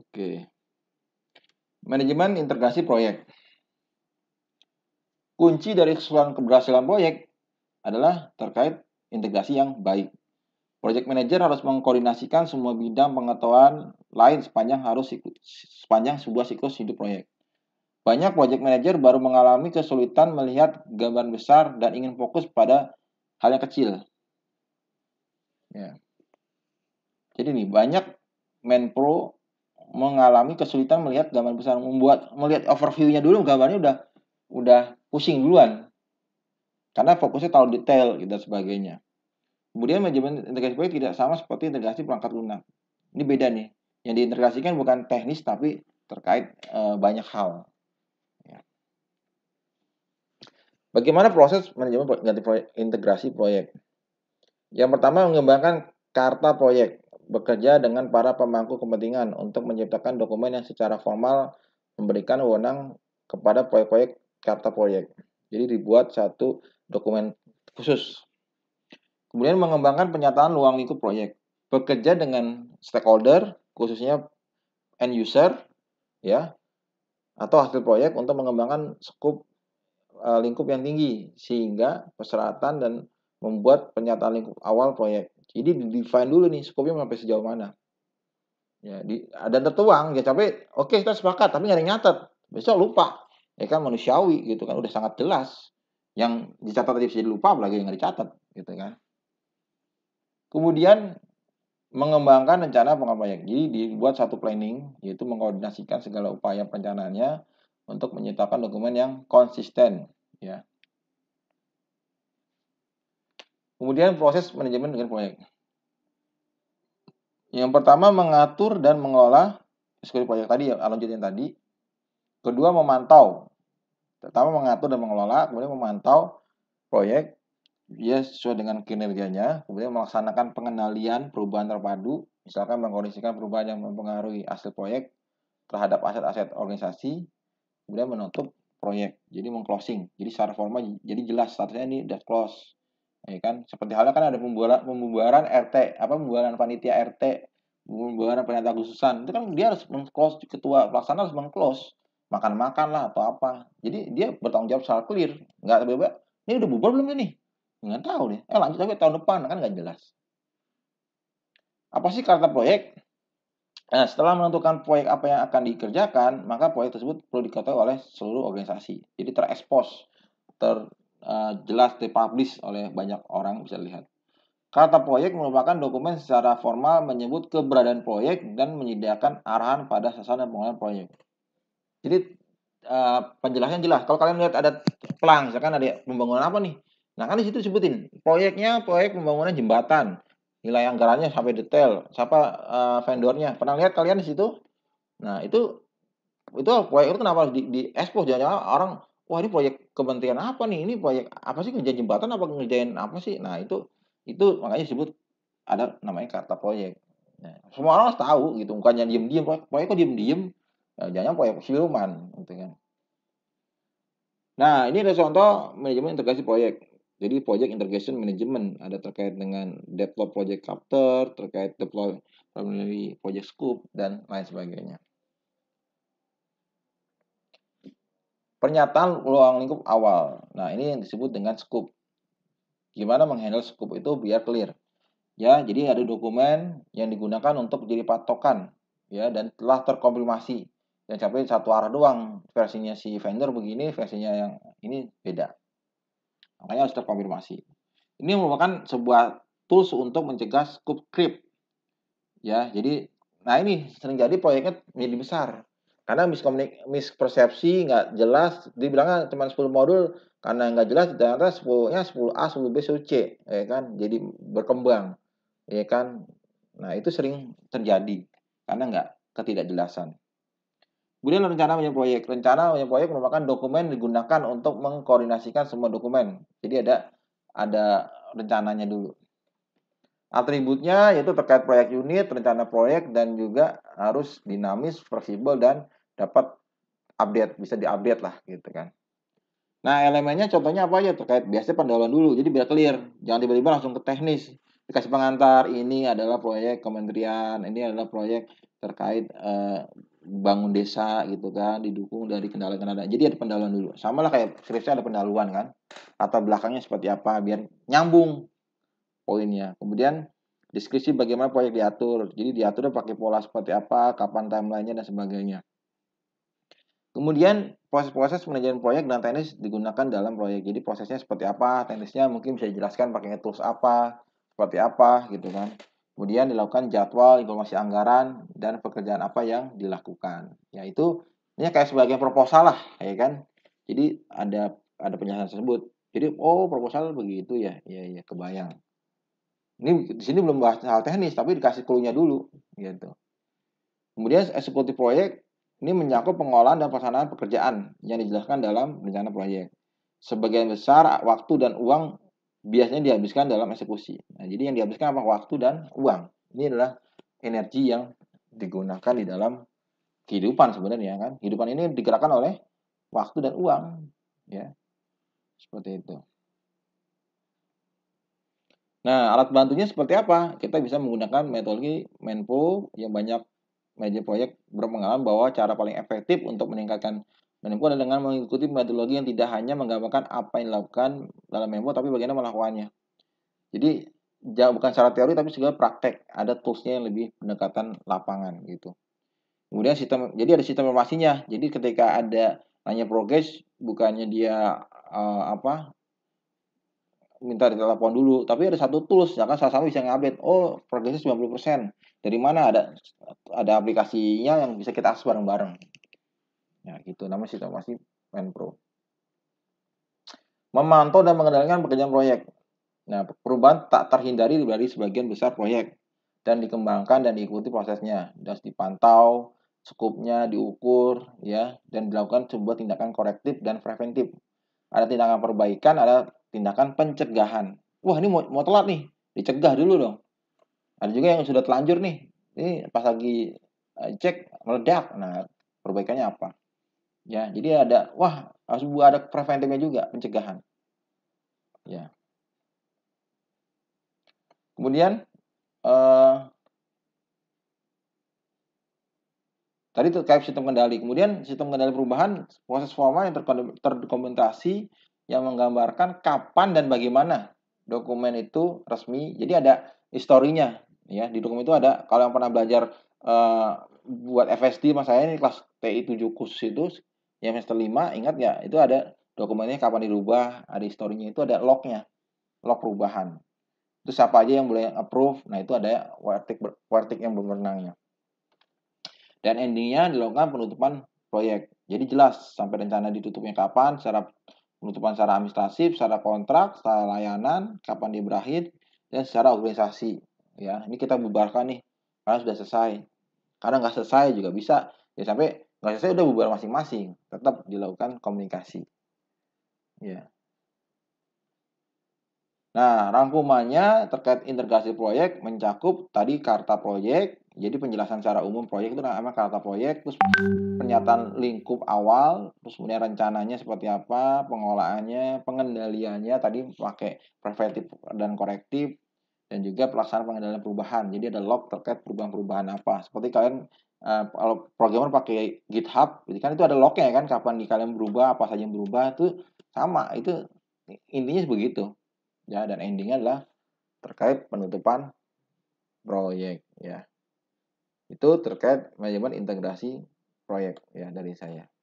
Oke. Manajemen integrasi proyek. Kunci dari keseluruhan keberhasilan proyek adalah terkait integrasi yang baik. Project manager harus mengkoordinasikan semua bidang pengetahuan lain sepanjang harus sepanjang sebuah siklus hidup proyek. Banyak project manager baru mengalami kesulitan melihat gambaran besar dan ingin fokus pada hal yang kecil. Ya. Jadi nih banyak menpro mengalami kesulitan melihat gambar besar membuat melihat overviewnya dulu gambarnya udah udah pusing duluan karena fokusnya terlalu detail gitu dan sebagainya kemudian manajemen integrasi proyek tidak sama seperti integrasi perangkat lunak ini beda nih yang diintegrasikan bukan teknis tapi terkait e, banyak hal ya. bagaimana proses manajemen proyek, integrasi proyek yang pertama mengembangkan karta proyek bekerja dengan para pemangku kepentingan untuk menciptakan dokumen yang secara formal memberikan wewenang kepada proyek-proyek kata proyek. Jadi dibuat satu dokumen khusus. Kemudian mengembangkan penyataan luang lingkup proyek. Bekerja dengan stakeholder, khususnya end user, ya, atau hasil proyek untuk mengembangkan skup eh, lingkup yang tinggi sehingga perseratan dan membuat pernyataan lingkup awal proyek. Jadi di define dulu nih skopnya sampai sejauh mana. Ya, di, ada tertuang ya tapi oke okay, kita sepakat tapi nggak ada yang nyatet. Besok lupa. Ya kan manusiawi gitu kan udah sangat jelas. Yang dicatat tadi bisa dilupa apalagi yang nggak dicatat gitu kan. Kemudian mengembangkan rencana pengambilan Jadi dibuat satu planning yaitu mengkoordinasikan segala upaya perencanaannya untuk menyertakan dokumen yang konsisten ya. Kemudian proses manajemen dengan proyek. Yang pertama mengatur dan mengelola sekali proyek tadi ya, lanjut yang tadi. Kedua memantau. Pertama mengatur dan mengelola, kemudian memantau proyek dia sesuai dengan kinerjanya, kemudian melaksanakan pengendalian perubahan terpadu, misalkan mengkondisikan perubahan yang mempengaruhi hasil proyek terhadap aset-aset organisasi, kemudian menutup proyek, jadi mengclosing. Jadi secara formal jadi jelas statusnya ini udah close ya kan seperti halnya kan ada pembubaran pembubaran RT apa pembubaran panitia RT pembubaran panitia khususan itu kan dia harus mengclose ketua pelaksana harus mengclose makan-makan lah atau apa jadi dia bertanggung jawab secara clear nggak tiba-tiba ini udah bubar belum ini nggak tahu deh eh lanjut lagi tahun depan kan nggak jelas apa sih karta proyek Nah, setelah menentukan proyek apa yang akan dikerjakan, maka proyek tersebut perlu diketahui oleh seluruh organisasi. Jadi terekspos, ter Eh, jelas dipublish oleh banyak orang bisa lihat. Kata proyek merupakan dokumen secara formal menyebut keberadaan proyek dan menyediakan arahan pada sasaran pembangunan proyek. Jadi uh, penjelasannya jelas. Kalau kalian lihat ada pelang, misalkan ada pembangunan apa nih? Nah kan di situ sebutin proyeknya proyek pembangunan jembatan, nilai anggarannya sampai detail, siapa uh, vendornya. Pernah lihat kalian di situ? Nah itu itu proyek itu kenapa harus di, di expose? Jangan-jangan orang wah ini proyek kementerian apa nih ini proyek apa sih ngerjain jembatan apa ngerjain apa sih nah itu itu makanya disebut ada namanya kata proyek nah, semua orang tahu gitu bukan yang diem diem proyek, proyek kok diem diem nah, jangan proyek siluman gitu kan nah ini ada contoh manajemen integrasi proyek jadi proyek integration management ada terkait dengan deploy project capture, terkait deploy primary project scope dan lain sebagainya Pernyataan ruang lingkup awal. Nah, ini yang disebut dengan scope. Gimana menghandle scope itu biar clear. Ya, jadi ada dokumen yang digunakan untuk jadi patokan ya dan telah terkonfirmasi yang sampai satu arah doang versinya si vendor begini versinya yang ini beda makanya harus terkonfirmasi ini merupakan sebuah tools untuk mencegah scoop creep ya jadi nah ini sering jadi proyeknya menjadi besar karena miskomunik mispersepsi nggak jelas, dibilangnya cuma 10 modul karena nggak jelas ternyata 10-nya 10A, 10B, 10C ya kan. Jadi berkembang ya kan. Nah, itu sering terjadi karena nggak ketidakjelasan. Kemudian rencana punya proyek. Rencana punya proyek merupakan dokumen digunakan untuk mengkoordinasikan semua dokumen. Jadi ada ada rencananya dulu. Atributnya yaitu terkait proyek unit, rencana proyek, dan juga harus dinamis, fleksibel, dan dapat update bisa diupdate lah gitu kan nah elemennya contohnya apa ya terkait biasanya pendahuluan dulu jadi biar clear jangan tiba-tiba langsung ke teknis dikasih pengantar ini adalah proyek kementerian ini adalah proyek terkait uh, bangun desa gitu kan didukung dari kendala-kendala jadi ada pendahuluan dulu sama lah kayak skripsi ada pendahuluan kan latar belakangnya seperti apa biar nyambung poinnya kemudian deskripsi bagaimana proyek diatur jadi diaturnya pakai pola seperti apa kapan timelinenya dan sebagainya Kemudian proses-proses manajemen proyek dan teknis digunakan dalam proyek. Jadi prosesnya seperti apa, teknisnya mungkin bisa dijelaskan pakai tools apa, seperti apa gitu kan. Kemudian dilakukan jadwal, informasi anggaran, dan pekerjaan apa yang dilakukan. Yaitu ini kayak sebagai proposal lah, ya kan. Jadi ada ada penjelasan tersebut. Jadi oh proposal begitu ya, ya ya kebayang. Ini di sini belum bahas hal teknis, tapi dikasih clue-nya dulu gitu. Kemudian eksekutif proyek ini menyangkut pengolahan dan pelaksanaan pekerjaan yang dijelaskan dalam rencana proyek. Sebagian besar waktu dan uang biasanya dihabiskan dalam eksekusi. Nah, jadi yang dihabiskan apa? Waktu dan uang. Ini adalah energi yang digunakan di dalam kehidupan sebenarnya kan. Kehidupan ini digerakkan oleh waktu dan uang, ya. Seperti itu. Nah, alat bantunya seperti apa? Kita bisa menggunakan metodologi Menpo yang banyak manajer proyek berpengalaman bahwa cara paling efektif untuk meningkatkan menempuh adalah dengan mengikuti metodologi yang tidak hanya menggambarkan apa yang dilakukan dalam memo, tapi bagaimana melakukannya. Jadi bukan secara teori tapi juga praktek. Ada toolsnya yang lebih pendekatan lapangan gitu. Kemudian sistem, jadi ada sistem informasinya. Jadi ketika ada nanya progres, bukannya dia uh, apa minta ditelepon dulu, tapi ada satu tools, ya kan salah satu bisa ngupdate, oh progresnya 90%, dari mana ada ada aplikasinya yang bisa kita akses bareng-bareng. Ya gitu, namanya situasi Menpro. Memantau dan mengendalikan pekerjaan proyek. Nah, perubahan tak terhindari dari sebagian besar proyek dan dikembangkan dan diikuti prosesnya. Dan dipantau, skupnya diukur, ya, dan dilakukan sebuah tindakan korektif dan preventif. Ada tindakan perbaikan, ada tindakan pencegahan. Wah, ini mau, mau telat nih, dicegah dulu dong. Ada juga yang sudah telanjur nih. Ini pas lagi eh, cek meledak. Nah, perbaikannya apa? Ya, jadi ada wah harus buat ada preventifnya juga, pencegahan. Ya. Kemudian uh, tadi terkait sistem kendali. Kemudian sistem kendali perubahan proses formal yang terdokumentasi yang menggambarkan kapan dan bagaimana dokumen itu resmi. Jadi ada historinya ya di dokumen itu ada kalau yang pernah belajar uh, buat FSD mas saya ini kelas TI 7 khusus itu yang semester 5 ingat ya itu ada dokumennya kapan dirubah ada historinya itu ada lognya log perubahan itu siapa aja yang boleh approve nah itu ada wartik wartik yang berwenangnya dan endingnya dilakukan penutupan proyek jadi jelas sampai rencana ditutupnya kapan secara penutupan secara administrasi secara kontrak secara layanan kapan diberakhir dan secara organisasi ya ini kita bubarkan nih karena sudah selesai karena nggak selesai juga bisa ya sampai nggak selesai udah bubar masing-masing tetap dilakukan komunikasi ya nah rangkumannya terkait integrasi proyek mencakup tadi karta proyek jadi penjelasan secara umum proyek itu namanya karta proyek terus pernyataan lingkup awal terus kemudian rencananya seperti apa pengolahannya pengendaliannya tadi pakai preventif dan korektif dan juga pelaksanaan pengendalian perubahan. Jadi ada log terkait perubahan-perubahan apa. Seperti kalian uh, kalau programmer pakai GitHub, jadi kan itu ada lognya kan kapan di kalian berubah, apa saja yang berubah itu sama. Itu intinya begitu. Ya, dan endingnya adalah terkait penutupan proyek ya. Itu terkait manajemen integrasi proyek ya dari saya.